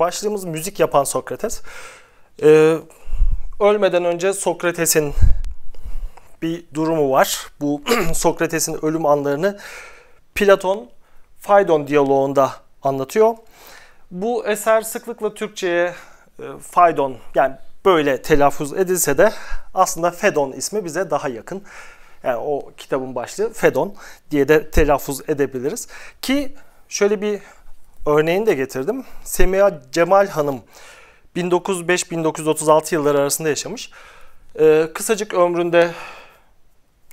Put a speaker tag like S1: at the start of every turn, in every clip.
S1: Başlığımız müzik yapan Sokrates. Ee, ölmeden önce Sokrates'in bir durumu var. Bu Sokrates'in ölüm anlarını Platon Faydon diyaloğunda anlatıyor. Bu eser sıklıkla Türkçe'ye e, Faydon yani böyle telaffuz edilse de aslında Fedon ismi bize daha yakın. Yani o kitabın başlığı Fedon diye de telaffuz edebiliriz. Ki şöyle bir örneğini de getirdim. Semiha Cemal Hanım 1905-1936 yılları arasında yaşamış. Ee, kısacık ömründe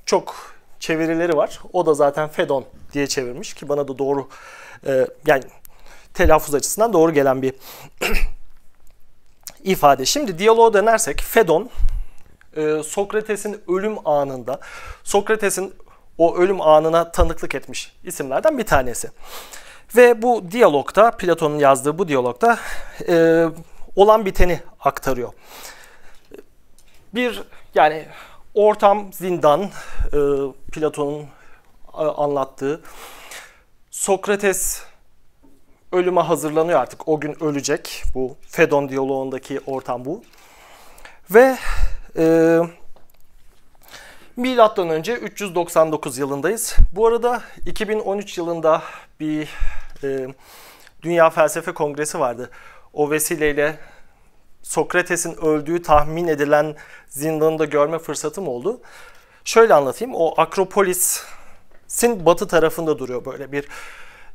S1: çok çevirileri var. O da zaten Fedon diye çevirmiş ki bana da doğru e, yani telaffuz açısından doğru gelen bir ifade. Şimdi diyaloğa dönersek Fedon e, Sokrates'in ölüm anında Sokrates'in o ölüm anına tanıklık etmiş isimlerden bir tanesi. Ve bu diyalogda, Platon'un yazdığı bu diyalogda e, olan biteni aktarıyor. Bir yani ortam zindan, e, Platon'un e, anlattığı. Sokrates ölüme hazırlanıyor artık. O gün ölecek. Bu Fedon diyaloğundaki ortam bu. Ve e, Milattan önce 399 yılındayız. Bu arada 2013 yılında bir e, Dünya Felsefe Kongresi vardı. O vesileyle Sokrates'in öldüğü tahmin edilen zindanında görme fırsatım oldu. Şöyle anlatayım. O Akropolis'in batı tarafında duruyor böyle bir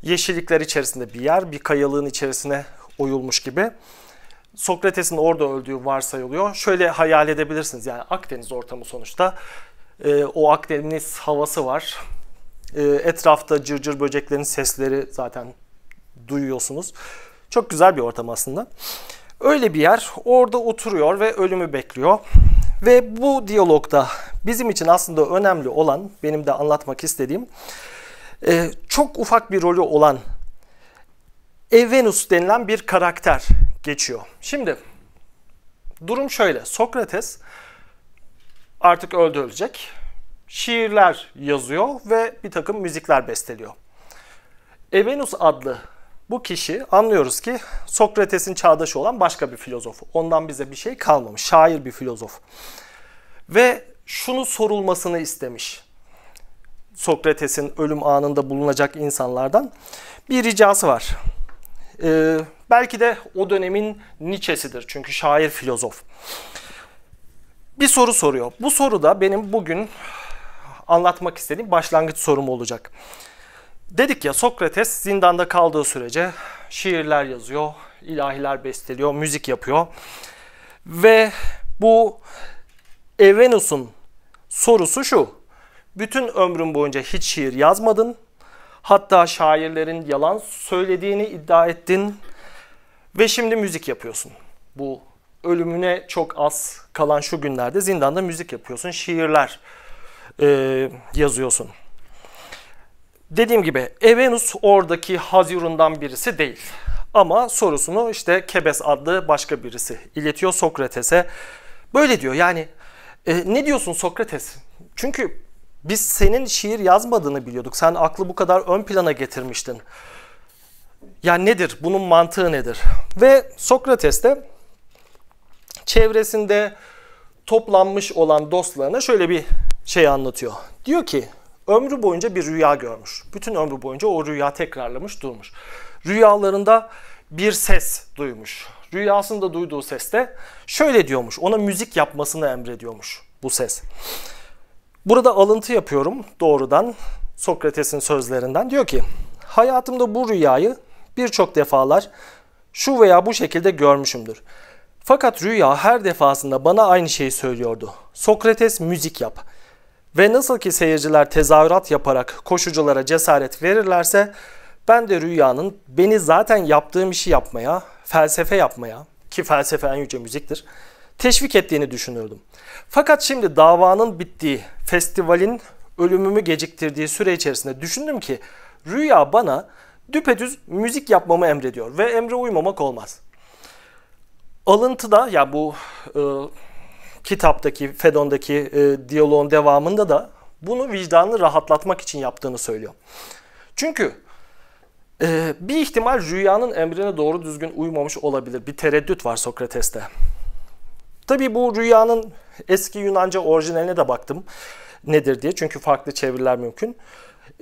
S1: yeşillikler içerisinde bir yer, bir kayalığın içerisine oyulmuş gibi. Sokrates'in orada öldüğü varsayılıyor. Şöyle hayal edebilirsiniz yani Akdeniz ortamı sonuçta e, o Akdeniz havası var. E, etrafta cırcır böceklerin sesleri zaten duyuyorsunuz. Çok güzel bir ortam aslında. Öyle bir yer. Orada oturuyor ve ölümü bekliyor. Ve bu diyalogda bizim için aslında önemli olan, benim de anlatmak istediğim, e, çok ufak bir rolü olan Evenus denilen bir karakter geçiyor. Şimdi durum şöyle. Sokrates artık öldü ölecek. Şiirler yazıyor ve bir takım müzikler besteliyor. Evenus adlı bu kişi anlıyoruz ki Sokrates'in çağdaşı olan başka bir filozof. Ondan bize bir şey kalmamış. Şair bir filozof. Ve şunu sorulmasını istemiş. Sokrates'in ölüm anında bulunacak insanlardan bir ricası var. Ee, belki de o dönemin Nietzsche'sidir çünkü şair filozof bir soru soruyor. Bu soru da benim bugün anlatmak istediğim başlangıç sorum olacak. Dedik ya Sokrates zindanda kaldığı sürece şiirler yazıyor, ilahiler besteliyor, müzik yapıyor. Ve bu Evenus'un sorusu şu. Bütün ömrün boyunca hiç şiir yazmadın. Hatta şairlerin yalan söylediğini iddia ettin. Ve şimdi müzik yapıyorsun. Bu ölümüne çok az kalan şu günlerde zindanda müzik yapıyorsun, şiirler e, yazıyorsun. Dediğim gibi Evenus oradaki Hazirun'dan birisi değil. Ama sorusunu işte Kebes adlı başka birisi iletiyor Sokrates'e. Böyle diyor yani e, ne diyorsun Sokrates? Çünkü biz senin şiir yazmadığını biliyorduk. Sen aklı bu kadar ön plana getirmiştin. Yani nedir? Bunun mantığı nedir? Ve Sokrates de çevresinde toplanmış olan dostlarına şöyle bir şey anlatıyor. Diyor ki ömrü boyunca bir rüya görmüş. Bütün ömrü boyunca o rüya tekrarlamış durmuş. Rüyalarında bir ses duymuş. Rüyasında duyduğu seste şöyle diyormuş. Ona müzik yapmasını emrediyormuş bu ses. Burada alıntı yapıyorum doğrudan Sokrates'in sözlerinden. Diyor ki hayatımda bu rüyayı birçok defalar şu veya bu şekilde görmüşümdür. Fakat rüya her defasında bana aynı şeyi söylüyordu. Sokrates müzik yap. Ve nasıl ki seyirciler tezahürat yaparak koşuculara cesaret verirlerse ben de rüyanın beni zaten yaptığım işi yapmaya, felsefe yapmaya ki felsefe en yüce müziktir teşvik ettiğini düşünürdüm. Fakat şimdi davanın bittiği, festivalin ölümümü geciktirdiği süre içerisinde düşündüm ki rüya bana düpedüz müzik yapmamı emrediyor ve emre uymamak olmaz. Alıntıda ya bu e, kitaptaki Fedon'daki e, diyaloğun devamında da bunu vicdanını rahatlatmak için yaptığını söylüyor. Çünkü e, bir ihtimal rüyanın emrine doğru düzgün uymamış olabilir. Bir tereddüt var Sokrates'te. Tabii bu rüyanın eski Yunanca orijinaline de baktım nedir diye. Çünkü farklı çeviriler mümkün.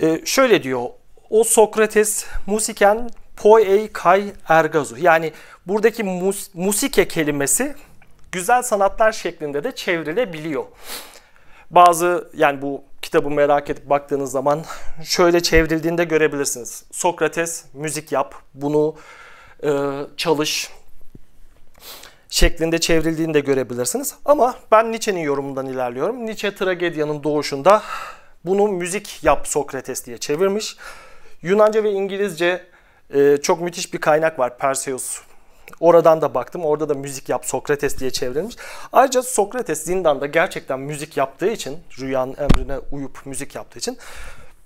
S1: E, şöyle diyor. O Sokrates musiken poei kai ergazu. Yani buradaki mus, musike kelimesi güzel sanatlar şeklinde de çevrilebiliyor. Bazı yani bu kitabı merak edip baktığınız zaman şöyle çevrildiğinde görebilirsiniz. Sokrates müzik yap, bunu e, çalış şeklinde çevrildiğini de görebilirsiniz. Ama ben Nietzsche'nin yorumundan ilerliyorum. Nietzsche tragedyanın doğuşunda bunu müzik yap Sokrates diye çevirmiş. Yunanca ve İngilizce e, çok müthiş bir kaynak var Perseus. Oradan da baktım. Orada da müzik yap Sokrates diye çevrilmiş. Ayrıca Sokrates zindanda gerçekten müzik yaptığı için, rüyanın emrine uyup müzik yaptığı için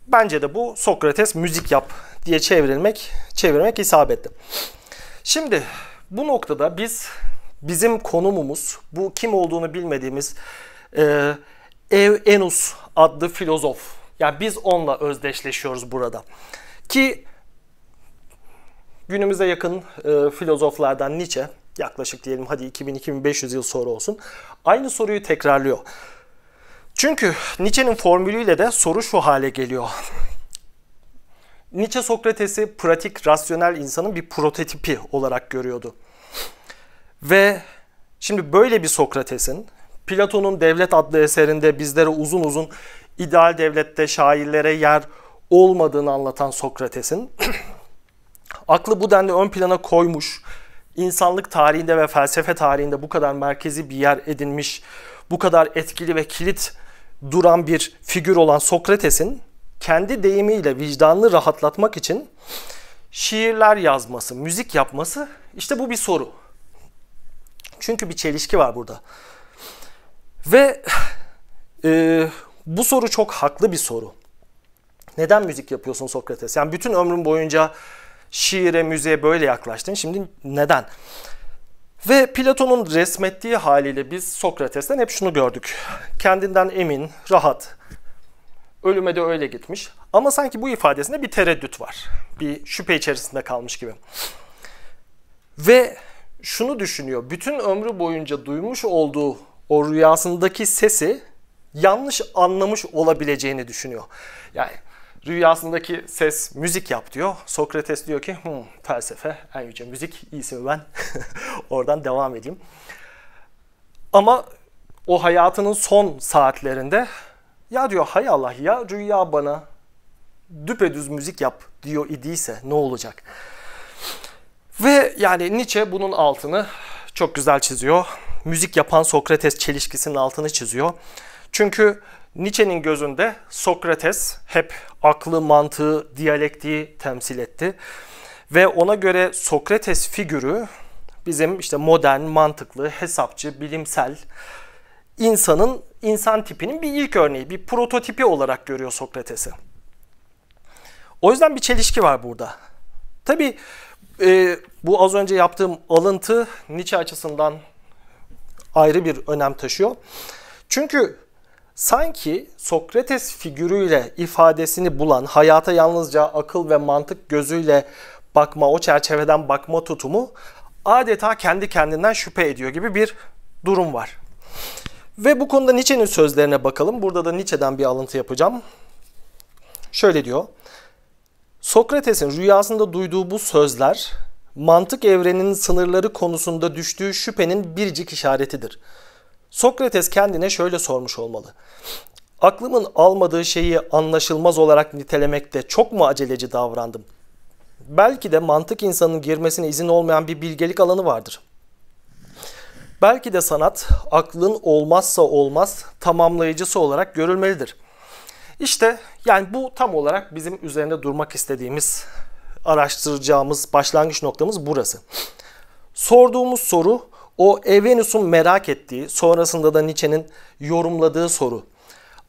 S1: bence de bu Sokrates müzik yap diye çevrilmek, çevirmek isabetli. Şimdi bu noktada biz bizim konumumuz bu kim olduğunu bilmediğimiz e, Evenus adlı filozof. Yani biz onunla özdeşleşiyoruz burada. Ki Günümüze yakın e, filozoflardan Nietzsche yaklaşık diyelim hadi 2000-2500 yıl sonra olsun aynı soruyu tekrarlıyor. Çünkü Nietzsche'nin formülüyle de soru şu hale geliyor. Nietzsche Sokrates'i pratik, rasyonel insanın bir prototipi olarak görüyordu. Ve şimdi böyle bir Sokrates'in Platon'un Devlet adlı eserinde bizlere uzun uzun ideal devlette şairlere yer olmadığını anlatan Sokrates'in Aklı bu denli ön plana koymuş, insanlık tarihinde ve felsefe tarihinde bu kadar merkezi bir yer edinmiş, bu kadar etkili ve kilit duran bir figür olan Sokrates'in kendi deyimiyle vicdanını rahatlatmak için şiirler yazması, müzik yapması işte bu bir soru. Çünkü bir çelişki var burada. Ve e, bu soru çok haklı bir soru. Neden müzik yapıyorsun Sokrates? Yani bütün ömrün boyunca şiire, müziğe böyle yaklaştın. Şimdi neden? Ve Platon'un resmettiği haliyle biz Sokrates'ten hep şunu gördük. Kendinden emin, rahat. Ölüme de öyle gitmiş. Ama sanki bu ifadesinde bir tereddüt var. Bir şüphe içerisinde kalmış gibi. Ve şunu düşünüyor. Bütün ömrü boyunca duymuş olduğu o rüyasındaki sesi yanlış anlamış olabileceğini düşünüyor. Yani rüyasındaki ses müzik yap diyor. Sokrates diyor ki felsefe en yüce müzik iyisi ben oradan devam edeyim. Ama o hayatının son saatlerinde ya diyor hay Allah ya rüya bana düpedüz müzik yap diyor idiyse ne olacak? Ve yani Nietzsche bunun altını çok güzel çiziyor. Müzik yapan Sokrates çelişkisinin altını çiziyor. Çünkü Nietzsche'nin gözünde Sokrates hep aklı, mantığı, diyalektiği temsil etti. Ve ona göre Sokrates figürü bizim işte modern, mantıklı, hesapçı, bilimsel insanın insan tipinin bir ilk örneği, bir prototipi olarak görüyor Sokrates'i. O yüzden bir çelişki var burada. Tabi e, bu az önce yaptığım alıntı Nietzsche açısından ayrı bir önem taşıyor. Çünkü sanki Sokrates figürüyle ifadesini bulan, hayata yalnızca akıl ve mantık gözüyle bakma, o çerçeveden bakma tutumu adeta kendi kendinden şüphe ediyor gibi bir durum var. Ve bu konuda Nietzsche'nin sözlerine bakalım. Burada da Nietzsche'den bir alıntı yapacağım. Şöyle diyor. Sokrates'in rüyasında duyduğu bu sözler mantık evreninin sınırları konusunda düştüğü şüphenin biricik işaretidir. Sokrates kendine şöyle sormuş olmalı. Aklımın almadığı şeyi anlaşılmaz olarak nitelemekte çok mu aceleci davrandım? Belki de mantık insanın girmesine izin olmayan bir bilgelik alanı vardır. Belki de sanat aklın olmazsa olmaz tamamlayıcısı olarak görülmelidir. İşte yani bu tam olarak bizim üzerinde durmak istediğimiz, araştıracağımız başlangıç noktamız burası. Sorduğumuz soru o Evenus'un merak ettiği, sonrasında da Nietzsche'nin yorumladığı soru.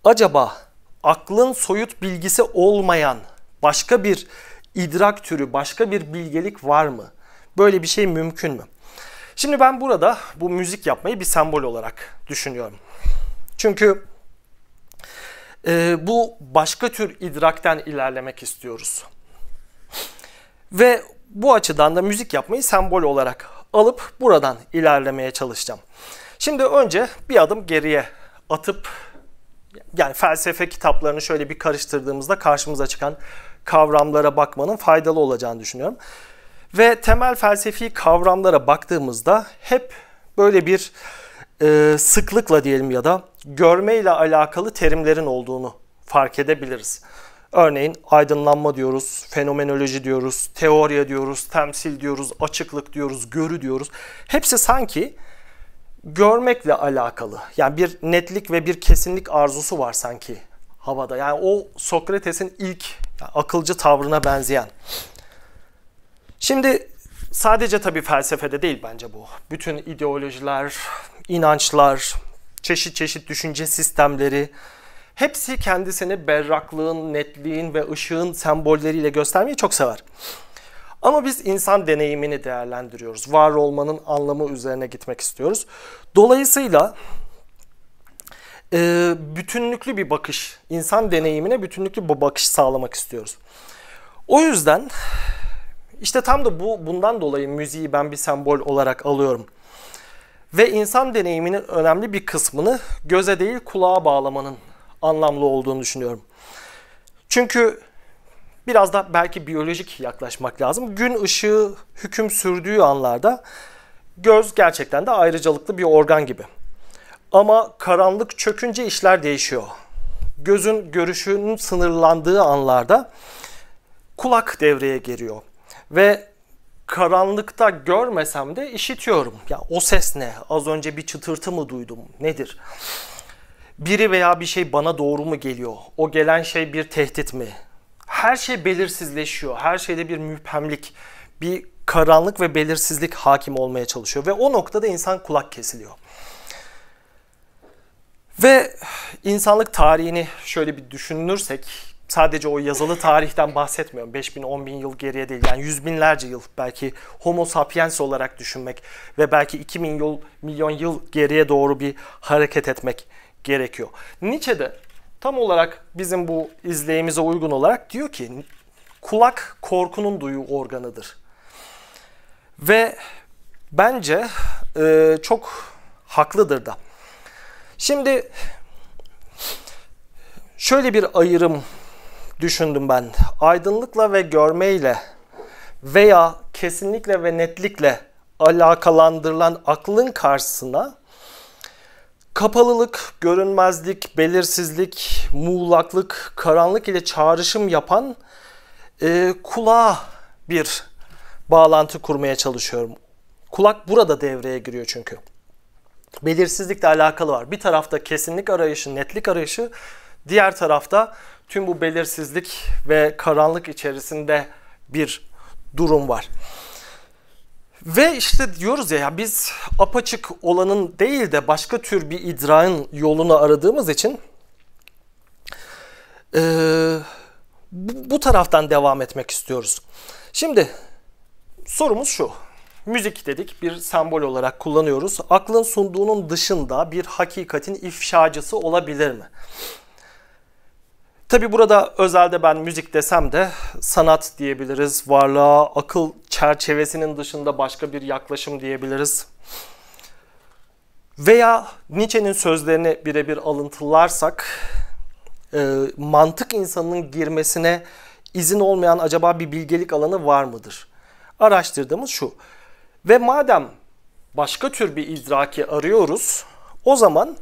S1: Acaba aklın soyut bilgisi olmayan başka bir idrak türü, başka bir bilgelik var mı? Böyle bir şey mümkün mü? Şimdi ben burada bu müzik yapmayı bir sembol olarak düşünüyorum. Çünkü e, bu başka tür idrakten ilerlemek istiyoruz. Ve bu açıdan da müzik yapmayı sembol olarak alıp buradan ilerlemeye çalışacağım. Şimdi önce bir adım geriye atıp yani felsefe kitaplarını şöyle bir karıştırdığımızda karşımıza çıkan kavramlara bakmanın faydalı olacağını düşünüyorum. Ve temel felsefi kavramlara baktığımızda hep böyle bir e, sıklıkla diyelim ya da görmeyle alakalı terimlerin olduğunu fark edebiliriz. Örneğin aydınlanma diyoruz, fenomenoloji diyoruz, teoriye diyoruz, temsil diyoruz, açıklık diyoruz, görü diyoruz. Hepsi sanki görmekle alakalı. Yani bir netlik ve bir kesinlik arzusu var sanki havada. Yani o Sokrates'in ilk yani akılcı tavrına benzeyen. Şimdi sadece tabii felsefede değil bence bu. Bütün ideolojiler, inançlar, çeşit çeşit düşünce sistemleri, Hepsi kendisini berraklığın, netliğin ve ışığın sembolleriyle göstermeyi çok sever. Ama biz insan deneyimini değerlendiriyoruz. Var olmanın anlamı üzerine gitmek istiyoruz. Dolayısıyla e, bütünlüklü bir bakış, insan deneyimine bütünlüklü bu bakış sağlamak istiyoruz. O yüzden işte tam da bu bundan dolayı müziği ben bir sembol olarak alıyorum. Ve insan deneyiminin önemli bir kısmını göze değil kulağa bağlamanın anlamlı olduğunu düşünüyorum. Çünkü biraz da belki biyolojik yaklaşmak lazım. Gün ışığı hüküm sürdüğü anlarda göz gerçekten de ayrıcalıklı bir organ gibi. Ama karanlık çökünce işler değişiyor. Gözün görüşünün sınırlandığı anlarda kulak devreye giriyor. Ve karanlıkta görmesem de işitiyorum. Ya o ses ne? Az önce bir çıtırtı mı duydum? Nedir? Biri veya bir şey bana doğru mu geliyor? O gelen şey bir tehdit mi? Her şey belirsizleşiyor. Her şeyde bir müphemlik, bir karanlık ve belirsizlik hakim olmaya çalışıyor ve o noktada insan kulak kesiliyor. Ve insanlık tarihini şöyle bir düşünürsek sadece o yazılı tarihten bahsetmiyorum. 5 bin, 10 bin yıl geriye değil. Yani yüz binlerce yıl belki homo sapiens olarak düşünmek ve belki 2 milyon, milyon yıl geriye doğru bir hareket etmek gerekiyor. Nietzsche de tam olarak bizim bu izleyimize uygun olarak diyor ki kulak korkunun duyu organıdır. Ve bence e, çok haklıdır da. Şimdi şöyle bir ayrım düşündüm ben. Aydınlıkla ve görmeyle veya kesinlikle ve netlikle alakalandırılan aklın karşısına Kapalılık, görünmezlik, belirsizlik, muğlaklık, karanlık ile çağrışım yapan e, kulağa bir bağlantı kurmaya çalışıyorum. Kulak burada devreye giriyor çünkü. Belirsizlikle alakalı var. Bir tarafta kesinlik arayışı, netlik arayışı, diğer tarafta tüm bu belirsizlik ve karanlık içerisinde bir durum var. Ve işte diyoruz ya, ya biz apaçık olanın değil de başka tür bir idrağın yolunu aradığımız için e, bu, bu taraftan devam etmek istiyoruz. Şimdi sorumuz şu. Müzik dedik bir sembol olarak kullanıyoruz. Aklın sunduğunun dışında bir hakikatin ifşacısı olabilir mi? Tabi burada özelde ben müzik desem de sanat diyebiliriz. Varlığa akıl çerçevesinin dışında başka bir yaklaşım diyebiliriz. Veya Nietzsche'nin sözlerini birebir alıntılarsak e, mantık insanının girmesine izin olmayan acaba bir bilgelik alanı var mıdır? Araştırdığımız şu. Ve madem başka tür bir idraki arıyoruz o zaman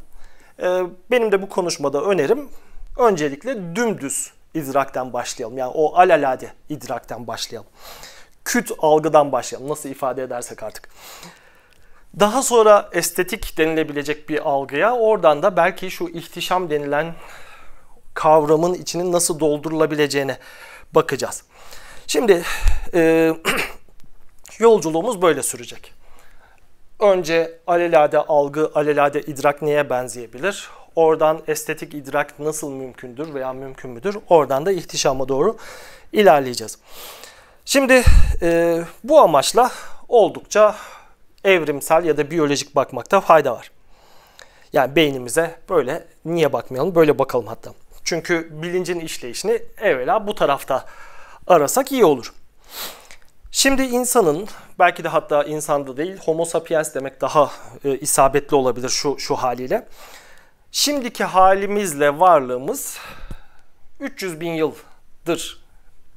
S1: e, benim de bu konuşmada önerim Öncelikle dümdüz idrakten başlayalım. Yani o alalade idrakten başlayalım. Küt algıdan başlayalım. Nasıl ifade edersek artık. Daha sonra estetik denilebilecek bir algıya oradan da belki şu ihtişam denilen kavramın içinin nasıl doldurulabileceğine bakacağız. Şimdi e, yolculuğumuz böyle sürecek. Önce alelade algı, alelade idrak neye benzeyebilir? Oradan estetik idrak nasıl mümkündür veya mümkün müdür? Oradan da ihtişama doğru ilerleyeceğiz. Şimdi e, bu amaçla oldukça evrimsel ya da biyolojik bakmakta fayda var. Yani beynimize böyle niye bakmayalım böyle bakalım hatta. Çünkü bilincin işleyişini evvela bu tarafta arasak iyi olur. Şimdi insanın belki de hatta insanda değil homo sapiens demek daha e, isabetli olabilir şu şu haliyle. Şimdiki halimizle varlığımız 300 bin yıldır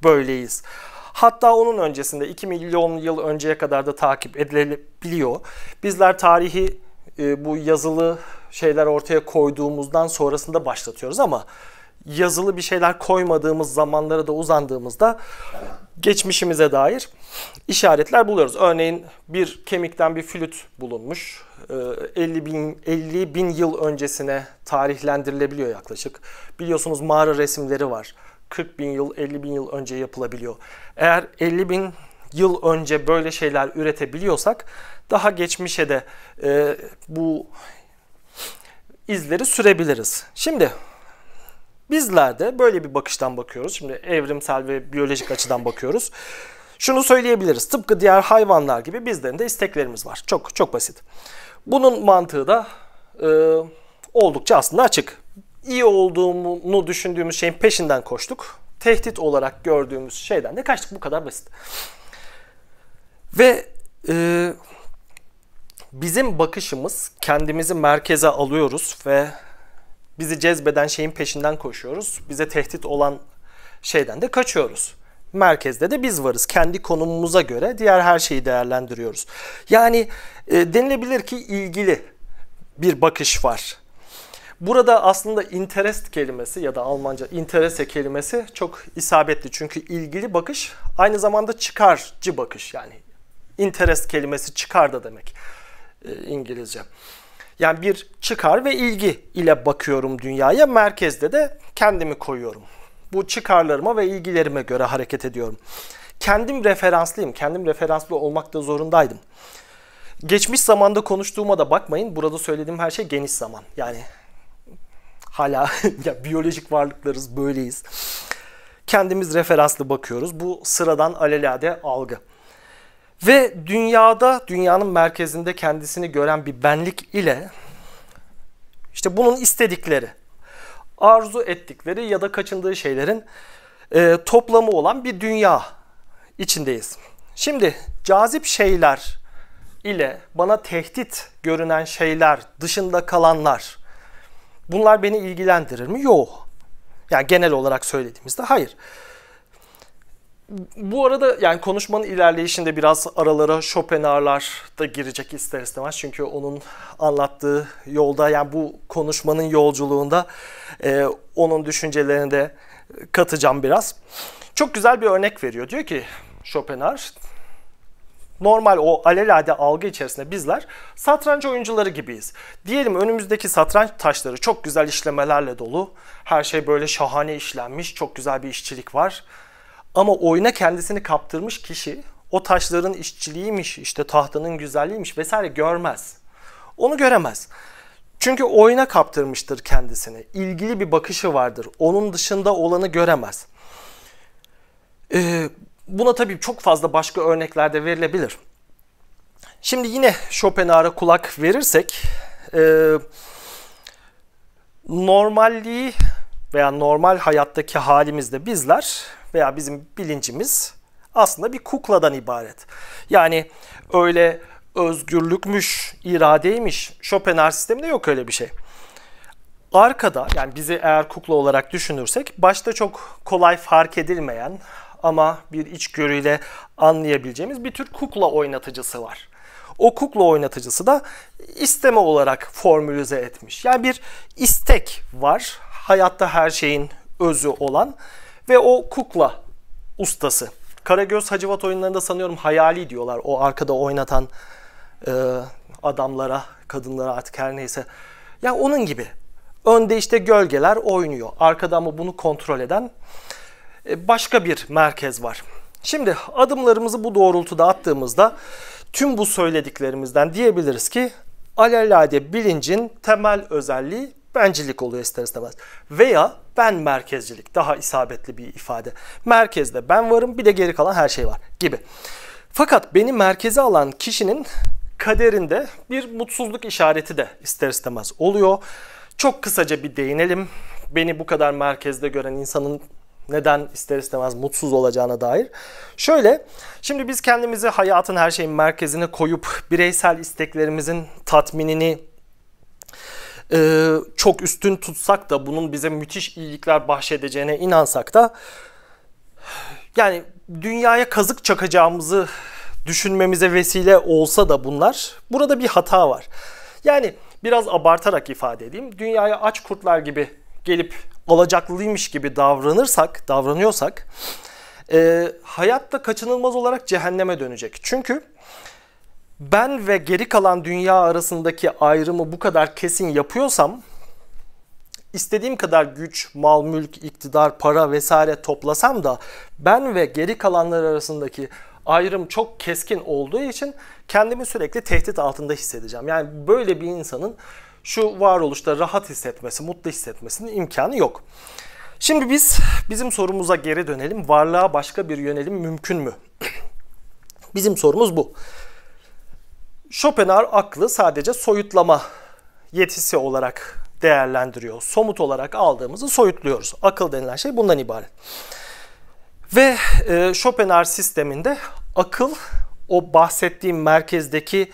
S1: böyleyiz. Hatta onun öncesinde 2 milyon yıl önceye kadar da takip edilebiliyor. Bizler tarihi e, bu yazılı şeyler ortaya koyduğumuzdan sonrasında başlatıyoruz ama yazılı bir şeyler koymadığımız zamanlara da uzandığımızda geçmişimize dair işaretler buluyoruz. Örneğin bir kemikten bir flüt bulunmuş. 50 ee, bin, 50 bin yıl öncesine tarihlendirilebiliyor yaklaşık. Biliyorsunuz mağara resimleri var. 40 bin yıl, 50 bin yıl önce yapılabiliyor. Eğer 50 bin yıl önce böyle şeyler üretebiliyorsak daha geçmişe de e, bu izleri sürebiliriz. Şimdi bizler de böyle bir bakıştan bakıyoruz. Şimdi evrimsel ve biyolojik açıdan bakıyoruz. Şunu söyleyebiliriz. Tıpkı diğer hayvanlar gibi bizlerin de isteklerimiz var. Çok çok basit. Bunun mantığı da e, oldukça aslında açık. İyi olduğunu düşündüğümüz şeyin peşinden koştuk. Tehdit olarak gördüğümüz şeyden de kaçtık. Bu kadar basit. Ve e, bizim bakışımız kendimizi merkeze alıyoruz ve bizi cezbeden şeyin peşinden koşuyoruz. Bize tehdit olan şeyden de kaçıyoruz merkezde de biz varız. Kendi konumumuza göre diğer her şeyi değerlendiriyoruz. Yani e, denilebilir ki ilgili bir bakış var. Burada aslında interest kelimesi ya da Almanca interesse kelimesi çok isabetli. Çünkü ilgili bakış aynı zamanda çıkarcı bakış yani. Interest kelimesi çıkar da demek e, İngilizce. Yani bir çıkar ve ilgi ile bakıyorum dünyaya. Merkezde de kendimi koyuyorum bu çıkarlarıma ve ilgilerime göre hareket ediyorum. Kendim referanslıyım. Kendim referanslı olmak da zorundaydım. Geçmiş zamanda konuştuğuma da bakmayın. Burada söylediğim her şey geniş zaman. Yani hala ya biyolojik varlıklarız, böyleyiz. Kendimiz referanslı bakıyoruz. Bu sıradan alelade algı. Ve dünyada, dünyanın merkezinde kendisini gören bir benlik ile işte bunun istedikleri, arzu ettikleri ya da kaçındığı şeylerin e, toplamı olan bir dünya içindeyiz. Şimdi cazip şeyler ile bana tehdit görünen şeyler dışında kalanlar bunlar beni ilgilendirir mi? Yok. Yani genel olarak söylediğimizde hayır. Hayır bu arada yani konuşmanın ilerleyişinde biraz aralara Schopenhauer'lar da girecek ister istemez. Çünkü onun anlattığı yolda yani bu konuşmanın yolculuğunda e, onun düşüncelerini de katacağım biraz. Çok güzel bir örnek veriyor. Diyor ki Schopenhauer normal o alelade algı içerisinde bizler satranç oyuncuları gibiyiz. Diyelim önümüzdeki satranç taşları çok güzel işlemelerle dolu. Her şey böyle şahane işlenmiş. Çok güzel bir işçilik var. Ama oyuna kendisini kaptırmış kişi o taşların işçiliğiymiş, işte tahtanın güzelliğiymiş vesaire görmez. Onu göremez. Çünkü oyuna kaptırmıştır kendisini. İlgili bir bakışı vardır. Onun dışında olanı göremez. Ee, buna tabii çok fazla başka örnekler de verilebilir. Şimdi yine Chopin'a kulak verirsek e, normalliği veya normal hayattaki halimizde bizler veya bizim bilincimiz aslında bir kukladan ibaret. Yani öyle özgürlükmüş, iradeymiş. Schopenhauer sisteminde yok öyle bir şey. Arkada yani bizi eğer kukla olarak düşünürsek başta çok kolay fark edilmeyen ama bir içgörüyle anlayabileceğimiz bir tür kukla oynatıcısı var. O kukla oynatıcısı da isteme olarak formülize etmiş. Yani bir istek var. Hayatta her şeyin özü olan ve o kukla ustası. Karagöz Hacivat oyunlarında sanıyorum hayali diyorlar o arkada oynatan e, adamlara, kadınlara artık her neyse. Ya onun gibi. Önde işte gölgeler oynuyor. Arkada ama bunu kontrol eden e, başka bir merkez var. Şimdi adımlarımızı bu doğrultuda attığımızda tüm bu söylediklerimizden diyebiliriz ki alelade bilincin temel özelliği bencillik oluyor ister istemez. Veya ben merkezcilik daha isabetli bir ifade. Merkezde ben varım bir de geri kalan her şey var gibi. Fakat beni merkeze alan kişinin kaderinde bir mutsuzluk işareti de ister istemez oluyor. Çok kısaca bir değinelim. Beni bu kadar merkezde gören insanın neden ister istemez mutsuz olacağına dair. Şöyle, şimdi biz kendimizi hayatın her şeyin merkezine koyup bireysel isteklerimizin tatminini e, çok üstün tutsak da bunun bize müthiş iyilikler bahşedeceğine inansak da yani dünyaya kazık çakacağımızı düşünmemize vesile olsa da bunlar burada bir hata var. Yani biraz abartarak ifade edeyim. Dünyaya aç kurtlar gibi gelip alacaklıymış gibi davranırsak, davranıyorsak e, hayatta kaçınılmaz olarak cehenneme dönecek. Çünkü ben ve geri kalan dünya arasındaki ayrımı bu kadar kesin yapıyorsam istediğim kadar güç, mal, mülk, iktidar, para vesaire toplasam da ben ve geri kalanlar arasındaki ayrım çok keskin olduğu için kendimi sürekli tehdit altında hissedeceğim. Yani böyle bir insanın şu varoluşta rahat hissetmesi, mutlu hissetmesinin imkanı yok. Şimdi biz bizim sorumuza geri dönelim. Varlığa başka bir yönelim mümkün mü? Bizim sorumuz bu. Schopenhauer aklı sadece soyutlama yetisi olarak değerlendiriyor. Somut olarak aldığımızı soyutluyoruz. Akıl denilen şey bundan ibaret. Ve e, Schopenhauer sisteminde akıl o bahsettiğim merkezdeki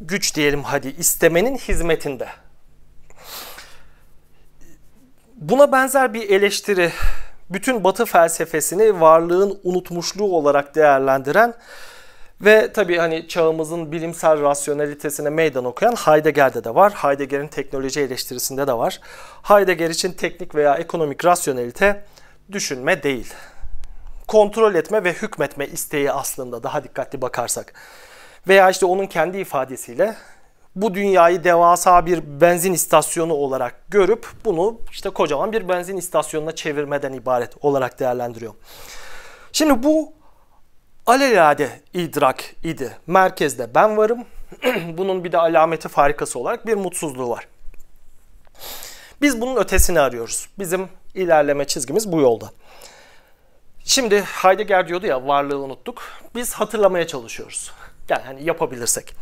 S1: güç diyelim hadi istemenin hizmetinde. Buna benzer bir eleştiri bütün batı felsefesini varlığın unutmuşluğu olarak değerlendiren ve tabii hani çağımızın bilimsel rasyonalitesine meydan okuyan Heidegger'de de var. Heidegger'in teknoloji eleştirisinde de var. Heidegger için teknik veya ekonomik rasyonalite düşünme değil. Kontrol etme ve hükmetme isteği aslında daha dikkatli bakarsak. Veya işte onun kendi ifadesiyle bu dünyayı devasa bir benzin istasyonu olarak görüp bunu işte kocaman bir benzin istasyonuna çevirmeden ibaret olarak değerlendiriyor. Şimdi bu alelade idrak idi. Merkezde ben varım. bunun bir de alameti farikası olarak bir mutsuzluğu var. Biz bunun ötesini arıyoruz. Bizim ilerleme çizgimiz bu yolda. Şimdi Heidegger diyordu ya varlığı unuttuk. Biz hatırlamaya çalışıyoruz. Yani hani yapabilirsek.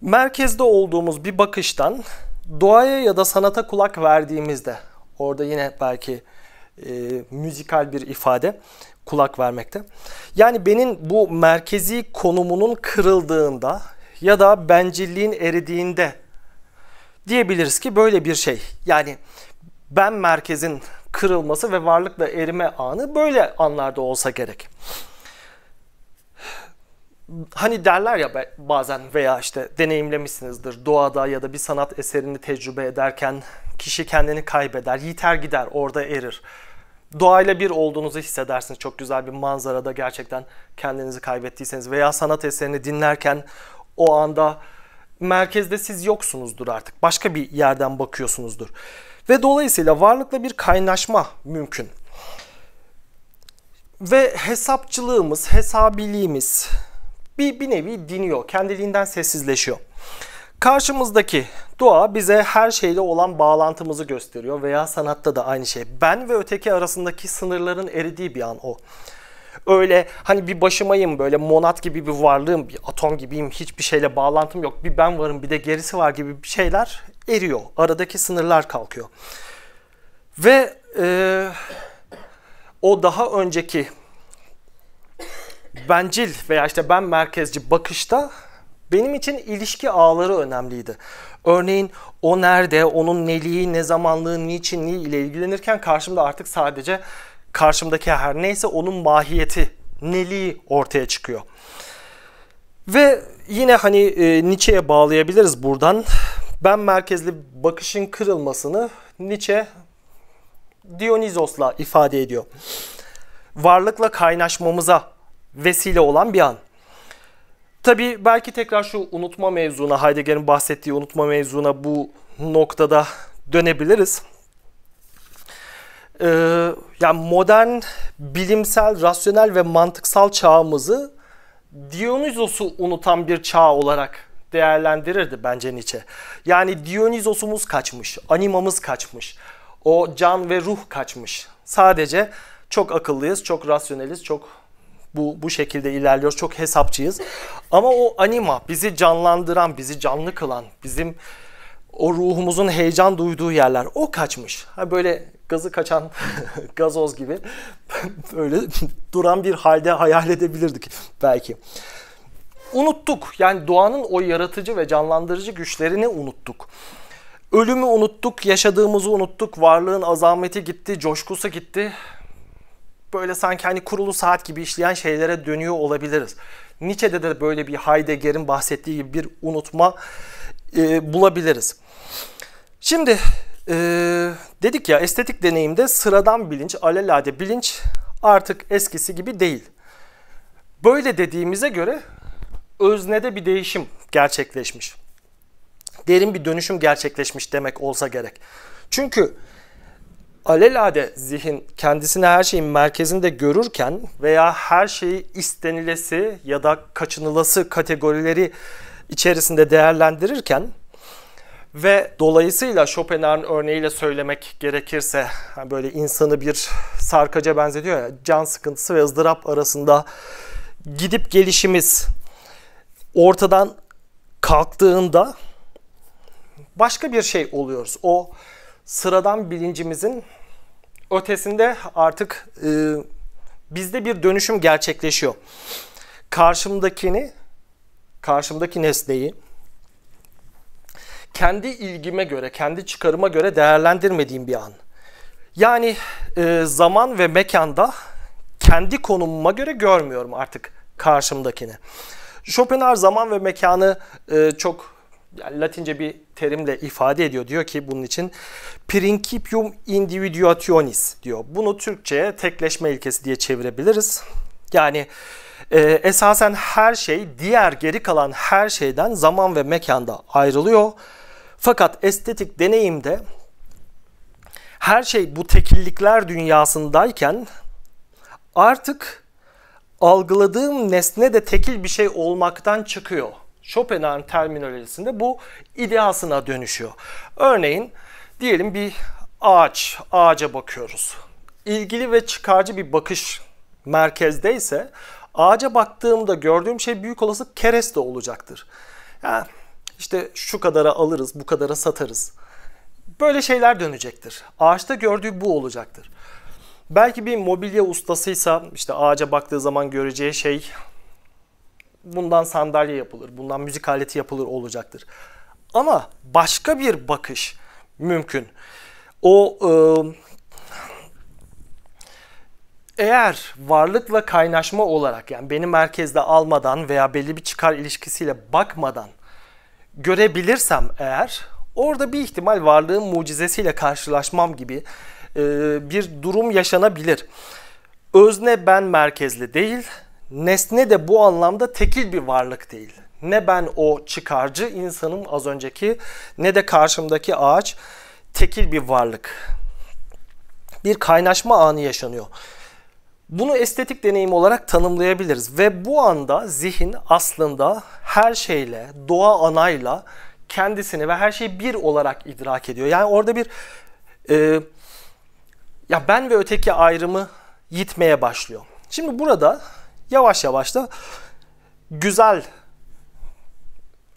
S1: Merkezde olduğumuz bir bakıştan doğaya ya da sanata kulak verdiğimizde orada yine belki e, müzikal bir ifade kulak vermekte. Yani benim bu merkezi konumunun kırıldığında ya da bencilliğin eridiğinde diyebiliriz ki böyle bir şey. Yani ben merkezin kırılması ve varlıkla erime anı böyle anlarda olsa gerek. Hani derler ya bazen veya işte deneyimlemişsinizdir doğada ya da bir sanat eserini tecrübe ederken kişi kendini kaybeder, yiter gider, orada erir doğayla bir olduğunuzu hissedersiniz. Çok güzel bir manzarada gerçekten kendinizi kaybettiyseniz veya sanat eserini dinlerken o anda merkezde siz yoksunuzdur artık. Başka bir yerden bakıyorsunuzdur. Ve dolayısıyla varlıkla bir kaynaşma mümkün. Ve hesapçılığımız, hesabiliğimiz bir, bir nevi diniyor. Kendiliğinden sessizleşiyor. Karşımızdaki dua bize her şeyle olan bağlantımızı gösteriyor veya sanatta da aynı şey. Ben ve öteki arasındaki sınırların eridiği bir an o. Öyle hani bir başımayım böyle monat gibi bir varlığım, bir atom gibiyim, hiçbir şeyle bağlantım yok. Bir ben varım bir de gerisi var gibi bir şeyler eriyor. Aradaki sınırlar kalkıyor. Ve e, o daha önceki bencil veya işte ben merkezci bakışta benim için ilişki ağları önemliydi. Örneğin o nerede, onun neliği, ne zamanlığı, niçinliği ile ilgilenirken karşımda artık sadece karşımdaki her neyse onun mahiyeti, neliği ortaya çıkıyor. Ve yine hani e, Nietzsche'ye bağlayabiliriz buradan. Ben merkezli bakışın kırılmasını Nietzsche Dionizosla ifade ediyor. Varlıkla kaynaşmamıza vesile olan bir an. Tabii belki tekrar şu unutma mevzuna, Heidegger'in bahsettiği unutma mevzuna bu noktada dönebiliriz. Ee, yani modern, bilimsel, rasyonel ve mantıksal çağımızı Dionysos'u unutan bir çağ olarak değerlendirirdi bence Nietzsche. Yani Dionysos'umuz kaçmış, animamız kaçmış, o can ve ruh kaçmış. Sadece çok akıllıyız, çok rasyoneliz, çok bu, bu şekilde ilerliyoruz. Çok hesapçıyız. Ama o anima bizi canlandıran, bizi canlı kılan, bizim o ruhumuzun heyecan duyduğu yerler o kaçmış. Ha böyle gazı kaçan gazoz gibi böyle duran bir halde hayal edebilirdik belki. Unuttuk. Yani doğanın o yaratıcı ve canlandırıcı güçlerini unuttuk. Ölümü unuttuk, yaşadığımızı unuttuk, varlığın azameti gitti, coşkusu gitti böyle sanki hani kurulu saat gibi işleyen şeylere dönüyor olabiliriz. Nietzsche'de de böyle bir Heidegger'in bahsettiği gibi bir unutma e, bulabiliriz. Şimdi e, dedik ya estetik deneyimde sıradan bilinç, alelade bilinç artık eskisi gibi değil. Böyle dediğimize göre öznede bir değişim gerçekleşmiş. Derin bir dönüşüm gerçekleşmiş demek olsa gerek. Çünkü alelade zihin kendisine her şeyin merkezinde görürken veya her şeyi istenilesi ya da kaçınılası kategorileri içerisinde değerlendirirken ve dolayısıyla Schopenhauer'ın örneğiyle söylemek gerekirse böyle insanı bir sarkaca benzediyor ya can sıkıntısı ve ızdırap arasında gidip gelişimiz ortadan kalktığında başka bir şey oluyoruz. O sıradan bilincimizin ötesinde artık e, bizde bir dönüşüm gerçekleşiyor. Karşımdakini, karşımdaki nesneyi kendi ilgime göre, kendi çıkarıma göre değerlendirmediğim bir an. Yani e, zaman ve mekanda kendi konumuma göre görmüyorum artık karşımdakini. Schopenhauer zaman ve mekanı e, çok yani Latince bir terimle ifade ediyor. Diyor ki bunun için principium individuationis diyor. Bunu Türkçe'ye tekleşme ilkesi diye çevirebiliriz. Yani e, esasen her şey diğer geri kalan her şeyden zaman ve mekanda ayrılıyor. Fakat estetik deneyimde her şey bu tekillikler dünyasındayken artık algıladığım nesne de tekil bir şey olmaktan çıkıyor. Schopenhauer'ın terminolojisinde bu ideasına dönüşüyor. Örneğin diyelim bir ağaç, ağaca bakıyoruz. İlgili ve çıkarcı bir bakış merkezdeyse ağaca baktığımda gördüğüm şey büyük olasılık kereste olacaktır. Yani işte şu kadara alırız, bu kadara satarız. Böyle şeyler dönecektir. Ağaçta gördüğü bu olacaktır. Belki bir mobilya ustasıysa işte ağaca baktığı zaman göreceği şey bundan sandalye yapılır, bundan müzik aleti yapılır olacaktır. Ama başka bir bakış mümkün. O ıı, eğer varlıkla kaynaşma olarak yani beni merkezde almadan veya belli bir çıkar ilişkisiyle bakmadan görebilirsem eğer orada bir ihtimal varlığın mucizesiyle karşılaşmam gibi e, bir durum yaşanabilir. Özne ben merkezli değil, Nesne de bu anlamda tekil bir varlık değil. Ne ben o çıkarcı insanım az önceki ne de karşımdaki ağaç tekil bir varlık. Bir kaynaşma anı yaşanıyor. Bunu estetik deneyim olarak tanımlayabiliriz ve bu anda zihin aslında her şeyle, doğa anayla kendisini ve her şeyi bir olarak idrak ediyor. Yani orada bir e, ya ben ve öteki ayrımı yitmeye başlıyor. Şimdi burada yavaş yavaş da güzel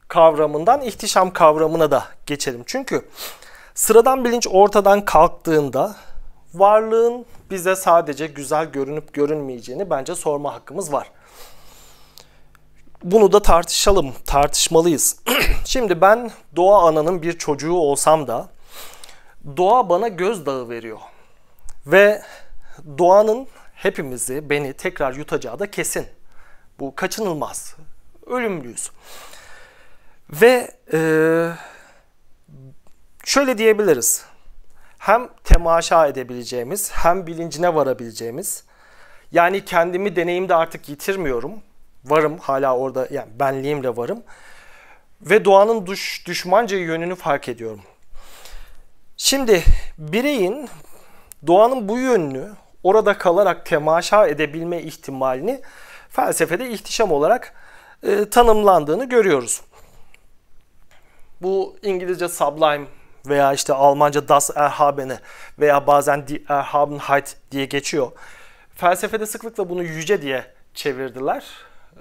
S1: kavramından ihtişam kavramına da geçelim. Çünkü sıradan bilinç ortadan kalktığında varlığın bize sadece güzel görünüp görünmeyeceğini bence sorma hakkımız var. Bunu da tartışalım, tartışmalıyız. Şimdi ben doğa ananın bir çocuğu olsam da doğa bana gözdağı veriyor. Ve doğanın hepimizi, beni tekrar yutacağı da kesin. Bu kaçınılmaz. Ölümlüyüz. Ve e, şöyle diyebiliriz. Hem temaşa edebileceğimiz, hem bilincine varabileceğimiz. Yani kendimi deneyimde artık yitirmiyorum. Varım hala orada yani benliğimle varım. Ve doğanın düş, düşmanca yönünü fark ediyorum. Şimdi bireyin doğanın bu yönünü orada kalarak temaşa edebilme ihtimalini felsefede ihtişam olarak e, tanımlandığını görüyoruz. Bu İngilizce sublime veya işte Almanca das Erhabene veya bazen die Erhabenheit diye geçiyor. Felsefede sıklıkla bunu yüce diye çevirdiler.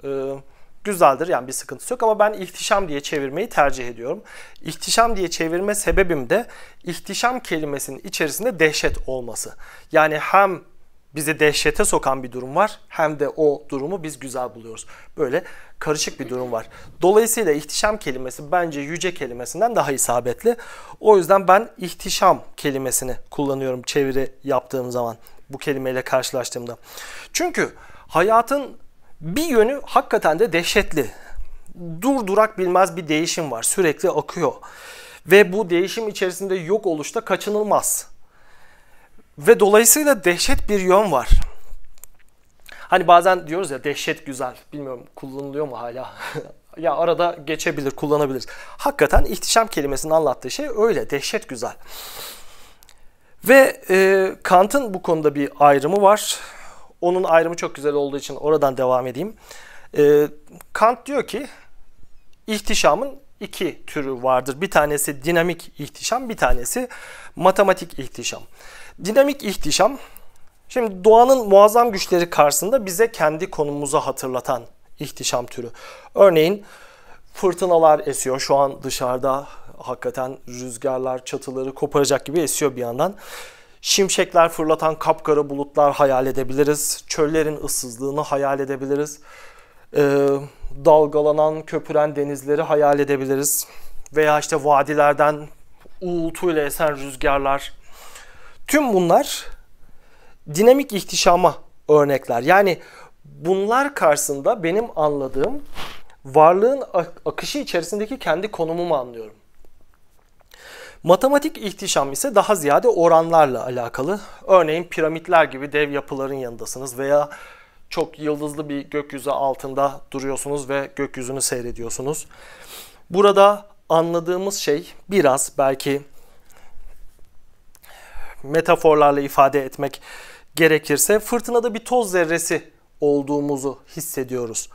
S1: Ee, güzeldir yani bir sıkıntısı yok ama ben ihtişam diye çevirmeyi tercih ediyorum. İhtişam diye çevirme sebebim de ihtişam kelimesinin içerisinde dehşet olması. Yani hem bizi dehşete sokan bir durum var. Hem de o durumu biz güzel buluyoruz. Böyle karışık bir durum var. Dolayısıyla ihtişam kelimesi bence yüce kelimesinden daha isabetli. O yüzden ben ihtişam kelimesini kullanıyorum çeviri yaptığım zaman bu kelimeyle karşılaştığımda. Çünkü hayatın bir yönü hakikaten de dehşetli. Dur durak bilmez bir değişim var. Sürekli akıyor. Ve bu değişim içerisinde yok oluş da kaçınılmaz. Ve dolayısıyla dehşet bir yön var. Hani bazen diyoruz ya dehşet güzel. Bilmiyorum kullanılıyor mu hala? ya arada geçebilir, kullanabiliriz. Hakikaten ihtişam kelimesinin anlattığı şey öyle. Dehşet güzel. Ve e, Kant'ın bu konuda bir ayrımı var. Onun ayrımı çok güzel olduğu için oradan devam edeyim. E, Kant diyor ki ihtişamın iki türü vardır. Bir tanesi dinamik ihtişam, bir tanesi matematik ihtişam. Dinamik ihtişam. Şimdi doğanın muazzam güçleri karşısında bize kendi konumumuzu hatırlatan ihtişam türü. Örneğin fırtınalar esiyor şu an dışarıda hakikaten rüzgarlar çatıları koparacak gibi esiyor bir yandan. Şimşekler fırlatan kapkara bulutlar hayal edebiliriz. Çöllerin ıssızlığını hayal edebiliriz. Ee, dalgalanan, köpüren denizleri hayal edebiliriz. Veya işte vadilerden uğultuyla esen rüzgarlar, Tüm bunlar dinamik ihtişama örnekler. Yani bunlar karşısında benim anladığım varlığın akışı içerisindeki kendi konumumu anlıyorum. Matematik ihtişam ise daha ziyade oranlarla alakalı. Örneğin piramitler gibi dev yapıların yanındasınız veya çok yıldızlı bir gökyüzü altında duruyorsunuz ve gökyüzünü seyrediyorsunuz. Burada anladığımız şey biraz belki metaforlarla ifade etmek gerekirse fırtınada bir toz zerresi olduğumuzu hissediyoruz.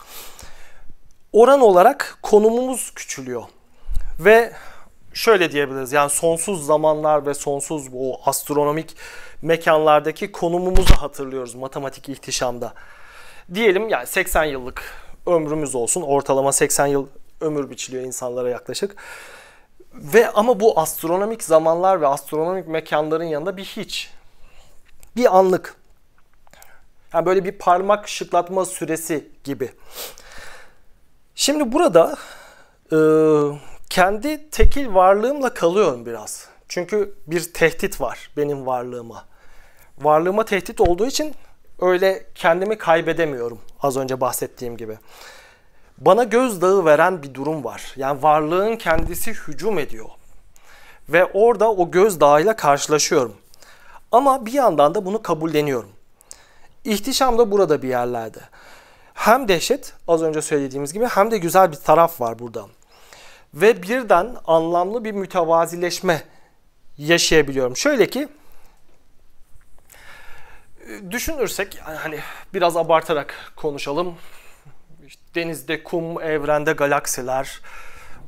S1: Oran olarak konumumuz küçülüyor ve şöyle diyebiliriz yani sonsuz zamanlar ve sonsuz bu astronomik mekanlardaki konumumuzu hatırlıyoruz matematik ihtişamda. Diyelim yani 80 yıllık ömrümüz olsun ortalama 80 yıl ömür biçiliyor insanlara yaklaşık. Ve ama bu astronomik zamanlar ve astronomik mekanların yanında bir hiç. Bir anlık. Yani böyle bir parmak şıklatma süresi gibi. Şimdi burada e, kendi tekil varlığımla kalıyorum biraz. Çünkü bir tehdit var benim varlığıma. Varlığıma tehdit olduğu için öyle kendimi kaybedemiyorum az önce bahsettiğim gibi bana gözdağı veren bir durum var. Yani varlığın kendisi hücum ediyor. Ve orada o gözdağıyla karşılaşıyorum. Ama bir yandan da bunu kabulleniyorum. İhtişam da burada bir yerlerde. Hem dehşet az önce söylediğimiz gibi hem de güzel bir taraf var burada. Ve birden anlamlı bir mütevazileşme yaşayabiliyorum. Şöyle ki e, düşünürsek hani biraz abartarak konuşalım denizde, kum, evrende galaksiler.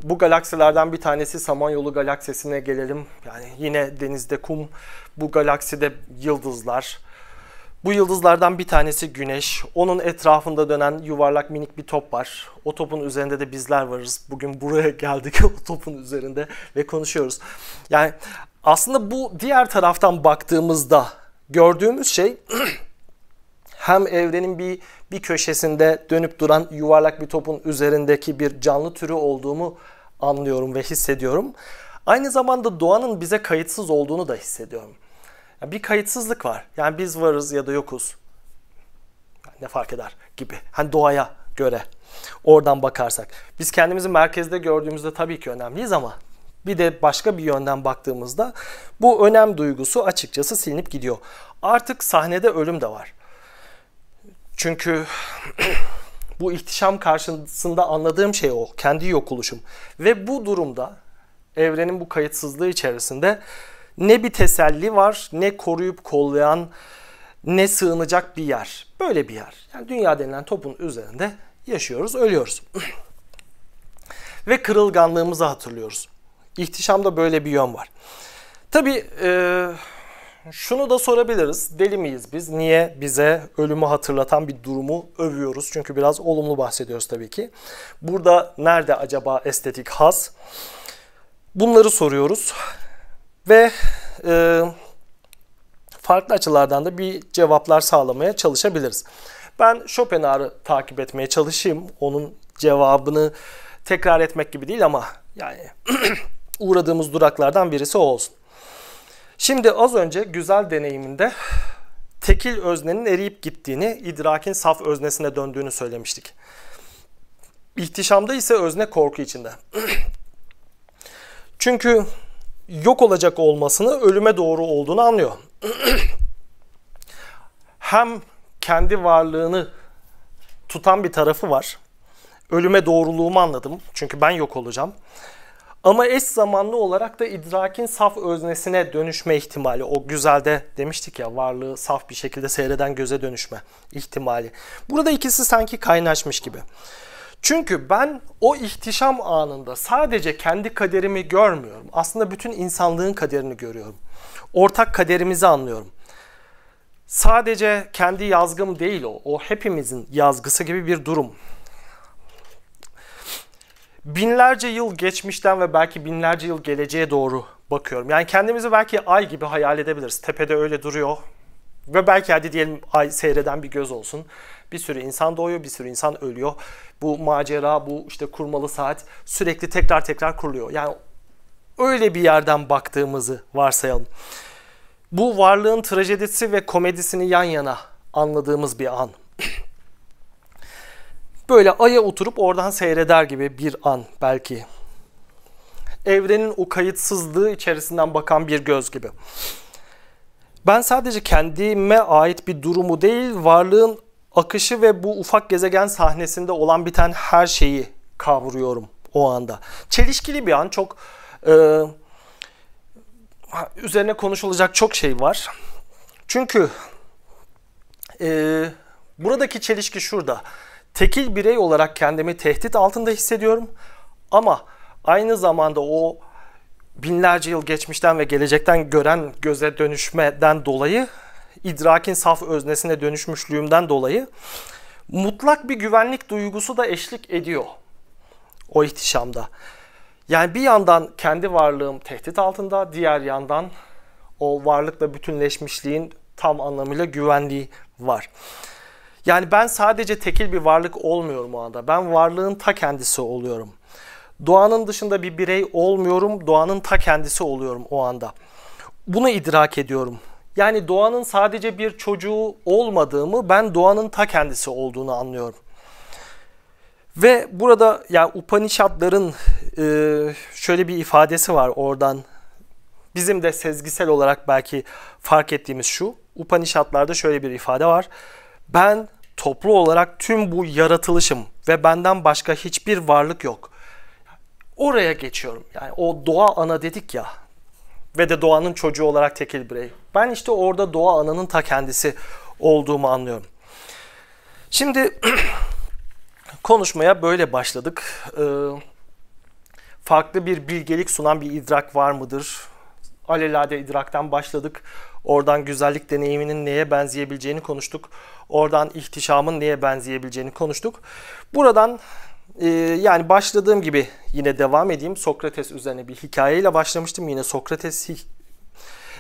S1: Bu galaksilerden bir tanesi Samanyolu galaksisine gelelim. Yani yine denizde kum, bu galakside yıldızlar. Bu yıldızlardan bir tanesi Güneş. Onun etrafında dönen yuvarlak minik bir top var. O topun üzerinde de bizler varız. Bugün buraya geldik o topun üzerinde ve konuşuyoruz. Yani aslında bu diğer taraftan baktığımızda gördüğümüz şey hem evrenin bir bir köşesinde dönüp duran yuvarlak bir topun üzerindeki bir canlı türü olduğumu anlıyorum ve hissediyorum. Aynı zamanda doğanın bize kayıtsız olduğunu da hissediyorum. Yani bir kayıtsızlık var. Yani biz varız ya da yokuz. Ne fark eder gibi. Hani doğaya göre oradan bakarsak. Biz kendimizi merkezde gördüğümüzde tabii ki önemliyiz ama bir de başka bir yönden baktığımızda bu önem duygusu açıkçası silinip gidiyor. Artık sahnede ölüm de var. Çünkü bu ihtişam karşısında anladığım şey o. Kendi yok oluşum. Ve bu durumda evrenin bu kayıtsızlığı içerisinde ne bir teselli var ne koruyup kollayan ne sığınacak bir yer. Böyle bir yer. Yani dünya denilen topun üzerinde yaşıyoruz, ölüyoruz. Ve kırılganlığımızı hatırlıyoruz. İhtişamda böyle bir yön var. Tabii e, şunu da sorabiliriz. Deli miyiz biz? Niye bize ölümü hatırlatan bir durumu övüyoruz? Çünkü biraz olumlu bahsediyoruz tabii ki. Burada nerede acaba estetik has? Bunları soruyoruz. Ve e, farklı açılardan da bir cevaplar sağlamaya çalışabiliriz. Ben Schopenhauer'ı takip etmeye çalışayım. Onun cevabını tekrar etmek gibi değil ama yani uğradığımız duraklardan birisi o olsun. Şimdi az önce güzel deneyiminde tekil öznenin eriyip gittiğini, idrakin saf öznesine döndüğünü söylemiştik. İhtişamda ise özne korku içinde. Çünkü yok olacak olmasını ölüme doğru olduğunu anlıyor. Hem kendi varlığını tutan bir tarafı var. Ölüme doğruluğumu anladım. Çünkü ben yok olacağım. Ama eş zamanlı olarak da idrakin saf öznesine dönüşme ihtimali. O güzelde demiştik ya varlığı saf bir şekilde seyreden göze dönüşme ihtimali. Burada ikisi sanki kaynaşmış gibi. Çünkü ben o ihtişam anında sadece kendi kaderimi görmüyorum. Aslında bütün insanlığın kaderini görüyorum. Ortak kaderimizi anlıyorum. Sadece kendi yazgım değil o. O hepimizin yazgısı gibi bir durum binlerce yıl geçmişten ve belki binlerce yıl geleceğe doğru bakıyorum. Yani kendimizi belki ay gibi hayal edebiliriz. Tepede öyle duruyor. Ve belki hadi diyelim ay seyreden bir göz olsun. Bir sürü insan doğuyor, bir sürü insan ölüyor. Bu macera, bu işte kurmalı saat sürekli tekrar tekrar kuruluyor. Yani öyle bir yerden baktığımızı varsayalım. Bu varlığın trajedisi ve komedisini yan yana anladığımız bir an böyle aya oturup oradan seyreder gibi bir an belki. Evrenin o kayıtsızlığı içerisinden bakan bir göz gibi. Ben sadece kendime ait bir durumu değil, varlığın akışı ve bu ufak gezegen sahnesinde olan biten her şeyi kavruyorum o anda. Çelişkili bir an çok e, üzerine konuşulacak çok şey var. Çünkü e, buradaki çelişki şurada tekil birey olarak kendimi tehdit altında hissediyorum ama aynı zamanda o binlerce yıl geçmişten ve gelecekten gören göze dönüşmeden dolayı idrakin saf öznesine dönüşmüşlüğümden dolayı mutlak bir güvenlik duygusu da eşlik ediyor o ihtişamda. Yani bir yandan kendi varlığım tehdit altında, diğer yandan o varlıkla bütünleşmişliğin tam anlamıyla güvenliği var. Yani ben sadece tekil bir varlık olmuyorum o anda. Ben varlığın ta kendisi oluyorum. Doğanın dışında bir birey olmuyorum. Doğanın ta kendisi oluyorum o anda. Bunu idrak ediyorum. Yani doğanın sadece bir çocuğu olmadığımı, ben doğanın ta kendisi olduğunu anlıyorum. Ve burada ya yani Upanishadların e, şöyle bir ifadesi var oradan. Bizim de sezgisel olarak belki fark ettiğimiz şu. Upanishadlarda şöyle bir ifade var. Ben toplu olarak tüm bu yaratılışım ve benden başka hiçbir varlık yok. Oraya geçiyorum. Yani o doğa ana dedik ya ve de doğanın çocuğu olarak tekil birey. Ben işte orada doğa ananın ta kendisi olduğumu anlıyorum. Şimdi konuşmaya böyle başladık. Ee, farklı bir bilgelik sunan bir idrak var mıdır? Alelade idraktan başladık. Oradan güzellik deneyiminin neye benzeyebileceğini konuştuk. Oradan ihtişamın neye benzeyebileceğini konuştuk. Buradan e, yani başladığım gibi yine devam edeyim. Sokrates üzerine bir hikayeyle başlamıştım. Yine Sokrates